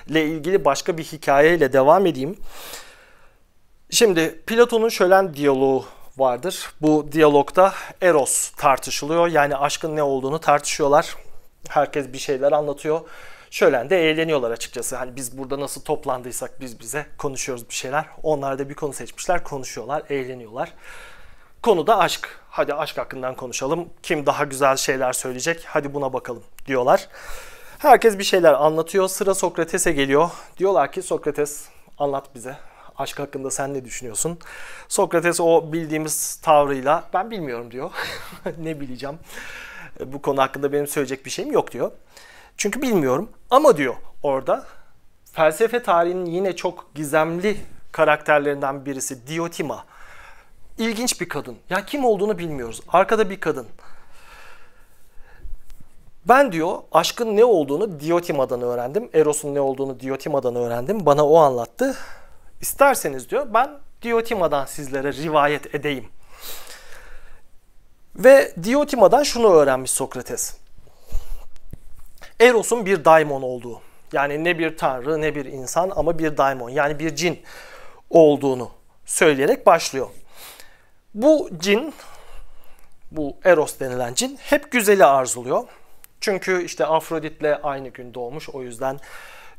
S1: ile ilgili başka bir hikayeyle devam edeyim. Şimdi Platon'un şölen diyaloğu vardır. Bu diyalogda Eros tartışılıyor. Yani aşkın ne olduğunu tartışıyorlar. Herkes bir şeyler anlatıyor şölen de eğleniyorlar açıkçası. Hani biz burada nasıl toplandıysak biz bize konuşuyoruz bir şeyler. Onlar da bir konu seçmişler, konuşuyorlar, eğleniyorlar. Konu da aşk. Hadi aşk hakkından konuşalım. Kim daha güzel şeyler söyleyecek? Hadi buna bakalım diyorlar. Herkes bir şeyler anlatıyor. Sıra Sokrates'e geliyor. Diyorlar ki Sokrates anlat bize. Aşk hakkında sen ne düşünüyorsun? Sokrates o bildiğimiz tavrıyla ben bilmiyorum diyor. ne bileceğim? Bu konu hakkında benim söyleyecek bir şeyim yok diyor. Çünkü bilmiyorum ama diyor orada felsefe tarihinin yine çok gizemli karakterlerinden birisi Diotima. İlginç bir kadın. Ya kim olduğunu bilmiyoruz. Arkada bir kadın. Ben diyor aşkın ne olduğunu Diotima'dan öğrendim. Eros'un ne olduğunu Diotima'dan öğrendim. Bana o anlattı. İsterseniz diyor ben Diotima'dan sizlere rivayet edeyim. Ve Diotima'dan şunu öğrenmiş Sokrates. Eros'un bir daimon olduğu. Yani ne bir tanrı ne bir insan ama bir daimon yani bir cin olduğunu söyleyerek başlıyor. Bu cin, bu Eros denilen cin hep güzeli arzuluyor. Çünkü işte Afrodit'le aynı gün doğmuş o yüzden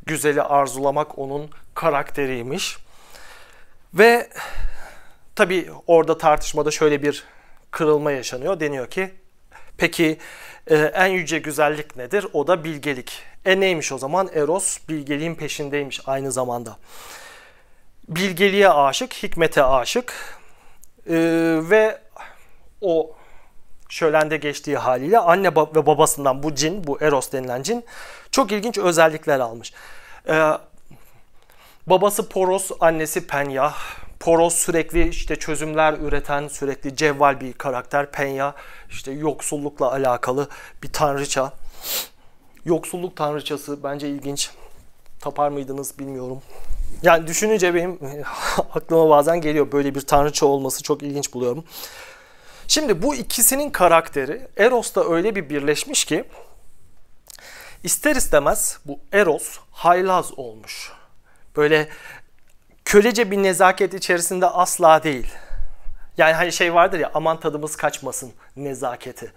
S1: güzeli arzulamak onun karakteriymiş. Ve tabi orada tartışmada şöyle bir kırılma yaşanıyor. Deniyor ki Peki e, en yüce güzellik nedir? O da bilgelik. E neymiş o zaman? Eros bilgeliğin peşindeymiş aynı zamanda. Bilgeliğe aşık, hikmete aşık e, ve o şölende geçtiği haliyle anne ve babasından bu cin, bu Eros denilen cin çok ilginç özellikler almış. E, babası Poros, annesi Penya Poros sürekli işte çözümler üreten, sürekli cevval bir karakter. Penya işte yoksullukla alakalı bir tanrıça. Yoksulluk tanrıçası bence ilginç. Tapar mıydınız bilmiyorum. Yani düşününce benim aklıma bazen geliyor böyle bir tanrıça olması çok ilginç buluyorum. Şimdi bu ikisinin karakteri Eros'ta öyle bir birleşmiş ki ister istemez bu Eros haylaz olmuş. Böyle kölece bir nezaket içerisinde asla değil. Yani hani şey vardır ya aman tadımız kaçmasın nezaketi.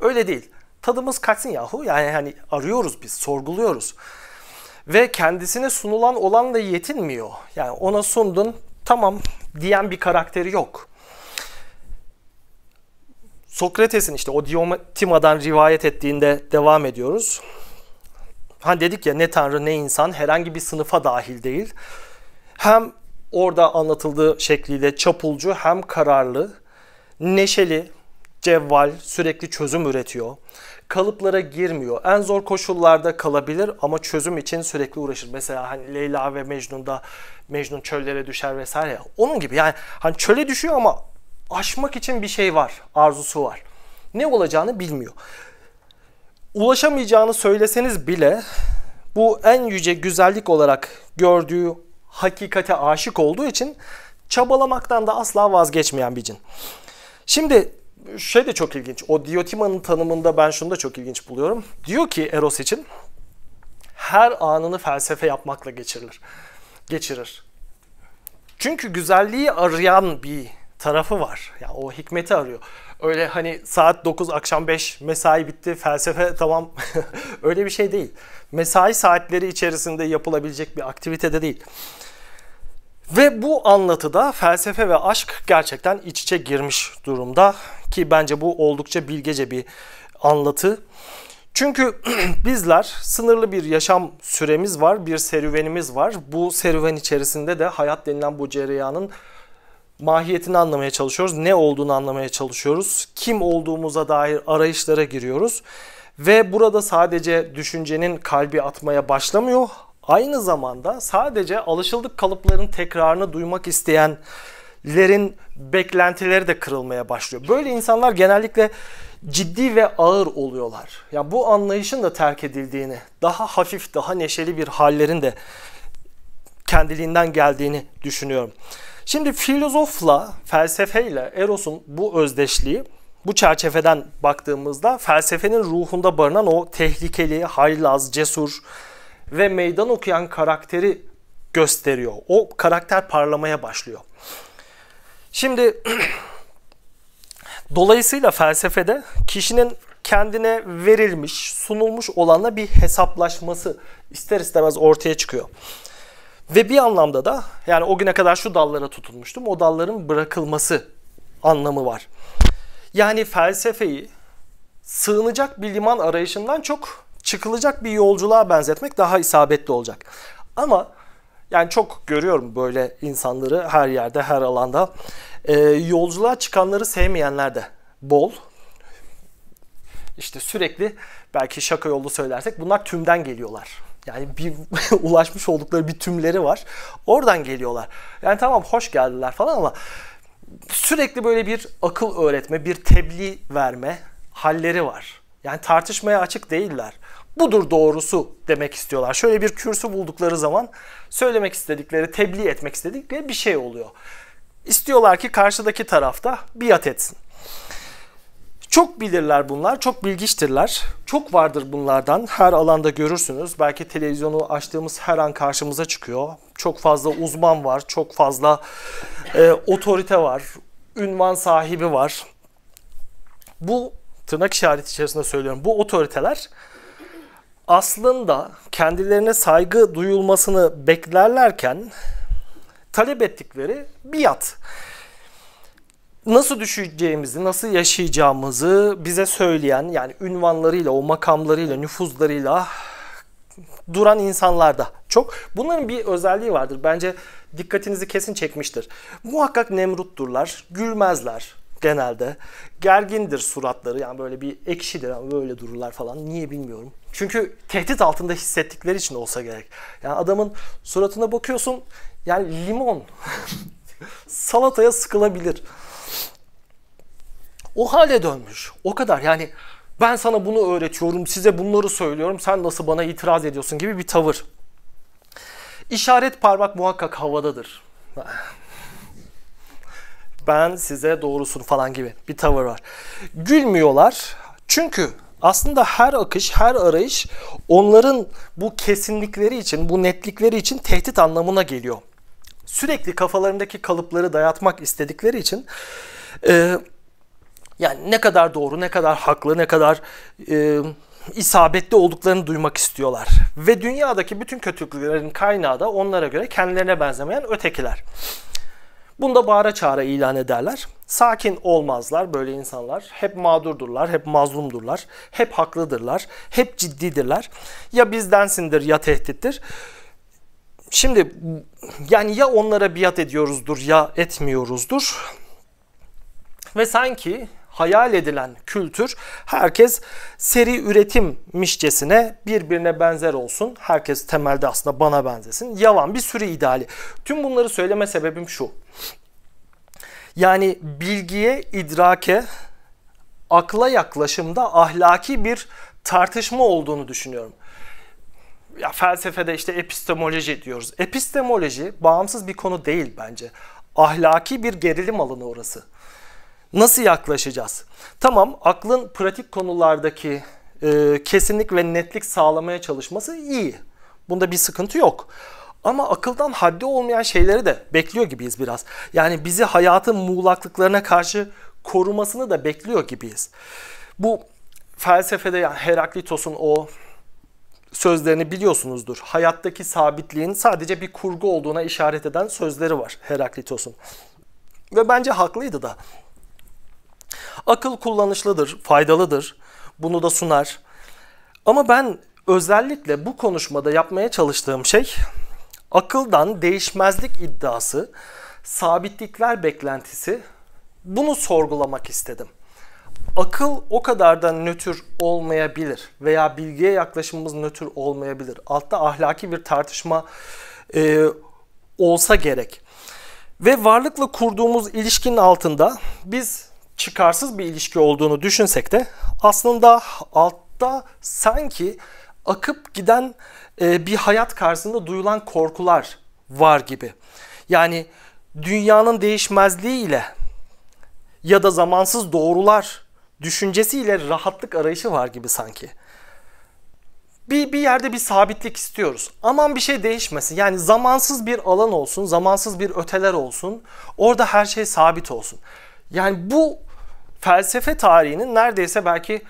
S1: Öyle değil. Tadımız kaçsın yahu. Yani hani arıyoruz biz, sorguluyoruz. Ve kendisine sunulan olan da yetinmiyor. Yani ona sundun tamam diyen bir karakteri yok. Sokrates'in işte o Diomatima'dan rivayet ettiğinde devam ediyoruz. Hani dedik ya ne tanrı ne insan herhangi bir sınıfa dahil değil hem orada anlatıldığı şekliyle çapulcu hem kararlı, neşeli, cevval, sürekli çözüm üretiyor. Kalıplara girmiyor. En zor koşullarda kalabilir ama çözüm için sürekli uğraşır. Mesela hani Leyla ve Mecnun'da Mecnun çöllere düşer vesaire ya. Onun gibi yani hani çöle düşüyor ama aşmak için bir şey var, arzusu var. Ne olacağını bilmiyor. Ulaşamayacağını söyleseniz bile bu en yüce güzellik olarak gördüğü hakikate aşık olduğu için çabalamaktan da asla vazgeçmeyen bir cin. Şimdi şey de çok ilginç. O Diotima'nın tanımında ben şunu da çok ilginç buluyorum. Diyor ki Eros için her anını felsefe yapmakla geçirilir. Geçirir. Çünkü güzelliği arayan bir tarafı var. Ya yani o hikmeti arıyor. Öyle hani saat 9 akşam 5 mesai bitti felsefe tamam öyle bir şey değil. Mesai saatleri içerisinde yapılabilecek bir aktivitede değil. Ve bu anlatıda felsefe ve aşk gerçekten iç içe girmiş durumda ki bence bu oldukça bilgece bir anlatı. Çünkü bizler sınırlı bir yaşam süremiz var, bir serüvenimiz var. Bu serüven içerisinde de hayat denilen bu cereyanın mahiyetini anlamaya çalışıyoruz. Ne olduğunu anlamaya çalışıyoruz. Kim olduğumuza dair arayışlara giriyoruz. Ve burada sadece düşüncenin kalbi atmaya başlamıyor. Aynı zamanda sadece alışıldık kalıpların tekrarını duymak isteyenlerin beklentileri de kırılmaya başlıyor. Böyle insanlar genellikle ciddi ve ağır oluyorlar. Ya bu anlayışın da terk edildiğini, daha hafif, daha neşeli bir hallerin de kendiliğinden geldiğini düşünüyorum. Şimdi filozofla, felsefeyle Eros'un bu özdeşliği bu çerçeveden baktığımızda felsefenin ruhunda barınan o tehlikeli, haylaz, cesur, ve meydan okuyan karakteri gösteriyor. O karakter parlamaya başlıyor. Şimdi dolayısıyla felsefede kişinin kendine verilmiş, sunulmuş olanla bir hesaplaşması ister istemez ortaya çıkıyor. Ve bir anlamda da yani o güne kadar şu dallara tutulmuştum. O dalların bırakılması anlamı var. Yani felsefeyi sığınacak bir liman arayışından çok çıkılacak bir yolculuğa benzetmek daha isabetli olacak. Ama yani çok görüyorum böyle insanları her yerde, her alanda. Ee, yolculuğa çıkanları sevmeyenler de bol. İşte sürekli belki şaka yolu söylersek bunlar tümden geliyorlar. Yani bir ulaşmış oldukları bir tümleri var. Oradan geliyorlar. Yani tamam hoş geldiler falan ama sürekli böyle bir akıl öğretme, bir tebliğ verme halleri var. Yani tartışmaya açık değiller budur doğrusu demek istiyorlar. Şöyle bir kürsü buldukları zaman söylemek istedikleri, tebliğ etmek istedikleri bir şey oluyor. İstiyorlar ki karşıdaki tarafta biat etsin. Çok bilirler bunlar, çok bilgiçtirler. Çok vardır bunlardan. Her alanda görürsünüz. Belki televizyonu açtığımız her an karşımıza çıkıyor. Çok fazla uzman var, çok fazla e, otorite var, ünvan sahibi var. Bu tırnak işareti içerisinde söylüyorum. Bu otoriteler aslında kendilerine saygı duyulmasını beklerlerken talep ettikleri biat. Nasıl düşeceğimizi, nasıl yaşayacağımızı bize söyleyen yani ünvanlarıyla, o makamlarıyla, nüfuzlarıyla duran insanlarda çok. Bunların bir özelliği vardır. Bence dikkatinizi kesin çekmiştir. Muhakkak Nemrut'turlar, gülmezler, genelde. Gergindir suratları yani böyle bir ekşidir ama böyle dururlar falan. Niye bilmiyorum. Çünkü tehdit altında hissettikleri için olsa gerek. Yani adamın suratına bakıyorsun yani limon salataya sıkılabilir. O hale dönmüş. O kadar yani ben sana bunu öğretiyorum, size bunları söylüyorum, sen nasıl bana itiraz ediyorsun gibi bir tavır. İşaret parmak muhakkak havadadır ben size doğrusun falan gibi bir tavır var. Gülmüyorlar çünkü aslında her akış, her arayış onların bu kesinlikleri için, bu netlikleri için tehdit anlamına geliyor. Sürekli kafalarındaki kalıpları dayatmak istedikleri için e, yani ne kadar doğru, ne kadar haklı, ne kadar e, isabetli olduklarını duymak istiyorlar. Ve dünyadaki bütün kötülüklerin kaynağı da onlara göre kendilerine benzemeyen ötekiler. Bunda bağıra çağıra ilan ederler. Sakin olmazlar böyle insanlar. Hep mağdurdurlar, hep mazlumdurlar, hep haklıdırlar, hep ciddidirler. Ya bizdensindir ya tehdittir. Şimdi yani ya onlara biat ediyoruzdur ya etmiyoruzdur. Ve sanki hayal edilen kültür herkes seri üretimmişçesine birbirine benzer olsun. Herkes temelde aslında bana benzesin. Yavan bir sürü ideali. Tüm bunları söyleme sebebim şu. Yani bilgiye, idrake, akla yaklaşımda ahlaki bir tartışma olduğunu düşünüyorum ya felsefede işte epistemoloji diyoruz. Epistemoloji bağımsız bir konu değil bence. Ahlaki bir gerilim alanı orası. Nasıl yaklaşacağız? Tamam aklın pratik konulardaki e, kesinlik ve netlik sağlamaya çalışması iyi. Bunda bir sıkıntı yok. Ama akıldan haddi olmayan şeyleri de bekliyor gibiyiz biraz. Yani bizi hayatın muğlaklıklarına karşı korumasını da bekliyor gibiyiz. Bu felsefede yani Heraklitos'un o sözlerini biliyorsunuzdur. Hayattaki sabitliğin sadece bir kurgu olduğuna işaret eden sözleri var Heraklitos'un. Ve bence haklıydı da. Akıl kullanışlıdır, faydalıdır. Bunu da sunar. Ama ben özellikle bu konuşmada yapmaya çalıştığım şey akıldan değişmezlik iddiası, sabitlikler beklentisi bunu sorgulamak istedim. Akıl o kadar da nötr olmayabilir veya bilgiye yaklaşımımız nötr olmayabilir. Altta ahlaki bir tartışma e, olsa gerek. Ve varlıkla kurduğumuz ilişkinin altında biz çıkarsız bir ilişki olduğunu düşünsek de aslında altta sanki akıp giden e, bir hayat karşısında duyulan korkular var gibi. Yani dünyanın değişmezliği ile ya da zamansız doğrular düşüncesiyle rahatlık arayışı var gibi sanki. Bir, bir yerde bir sabitlik istiyoruz. Aman bir şey değişmesin. Yani zamansız bir alan olsun, zamansız bir öteler olsun. Orada her şey sabit olsun. Yani bu felsefe tarihinin neredeyse belki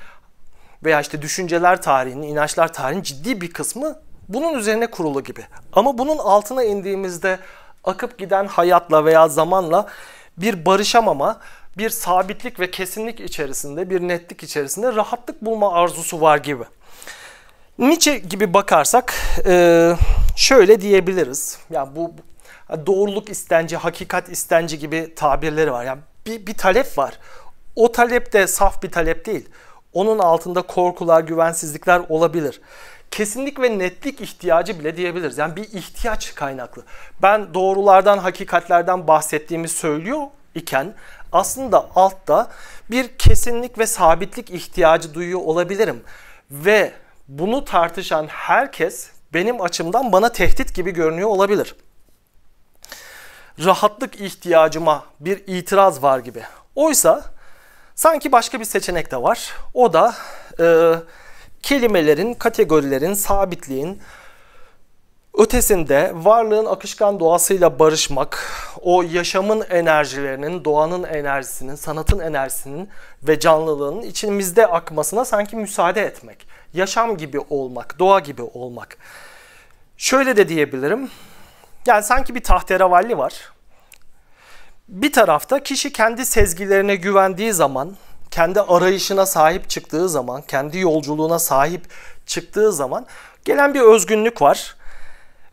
S1: veya işte düşünceler tarihinin, inançlar tarihinin ciddi bir kısmı bunun üzerine kurulu gibi. Ama bunun altına indiğimizde akıp giden hayatla veya zamanla bir barışamama, bir sabitlik ve kesinlik içerisinde, bir netlik içerisinde rahatlık bulma arzusu var gibi. Nietzsche gibi bakarsak e, şöyle diyebiliriz. Yani bu doğruluk istenci, hakikat istenci gibi tabirleri var. Yani bir, bir talep var. O talep de saf bir talep değil. Onun altında korkular, güvensizlikler olabilir. Kesinlik ve netlik ihtiyacı bile diyebiliriz. Yani bir ihtiyaç kaynaklı. Ben doğrulardan, hakikatlerden bahsettiğimi söylüyor iken aslında altta bir kesinlik ve sabitlik ihtiyacı duyuyor olabilirim. Ve bunu tartışan herkes benim açımdan bana tehdit gibi görünüyor olabilir. Rahatlık ihtiyacıma bir itiraz var gibi. Oysa Sanki başka bir seçenek de var. O da e, kelimelerin, kategorilerin, sabitliğin ötesinde varlığın akışkan doğasıyla barışmak, o yaşamın enerjilerinin, doğanın enerjisinin, sanatın enerjisinin ve canlılığının içimizde akmasına sanki müsaade etmek. Yaşam gibi olmak, doğa gibi olmak. Şöyle de diyebilirim. Yani sanki bir tahterevalli var. Bir tarafta kişi kendi sezgilerine güvendiği zaman, kendi arayışına sahip çıktığı zaman, kendi yolculuğuna sahip çıktığı zaman gelen bir özgünlük var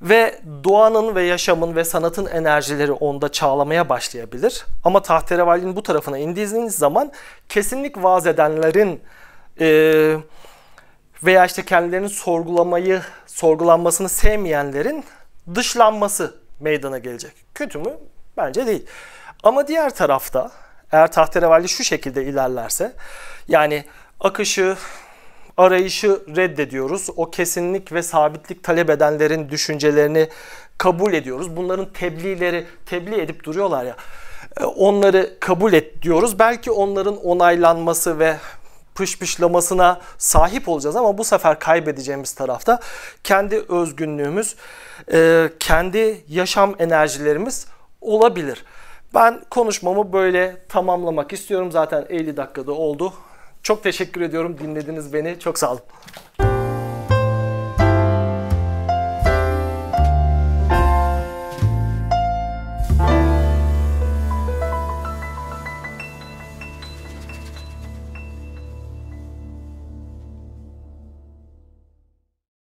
S1: ve doğanın ve yaşamın ve sanatın enerjileri onda çağlamaya başlayabilir. Ama tahterevalinin bu tarafına indiğiniz zaman kesinlik vaz edenlerin e, veya işte kendilerinin sorgulamayı, sorgulanmasını sevmeyenlerin dışlanması meydana gelecek. Kötü mü? Bence değil. Ama diğer tarafta eğer tahterevalli şu şekilde ilerlerse yani akışı arayışı reddediyoruz. O kesinlik ve sabitlik talep edenlerin düşüncelerini kabul ediyoruz. Bunların tebliğleri tebliğ edip duruyorlar ya. E, onları kabul et diyoruz. Belki onların onaylanması ve pışpışlamasına sahip olacağız ama bu sefer kaybedeceğimiz tarafta kendi özgünlüğümüz, e, kendi yaşam enerjilerimiz olabilir. Ben konuşmamı böyle tamamlamak istiyorum. Zaten 50 dakikada oldu. Çok teşekkür ediyorum dinlediniz beni. Çok sağ olun.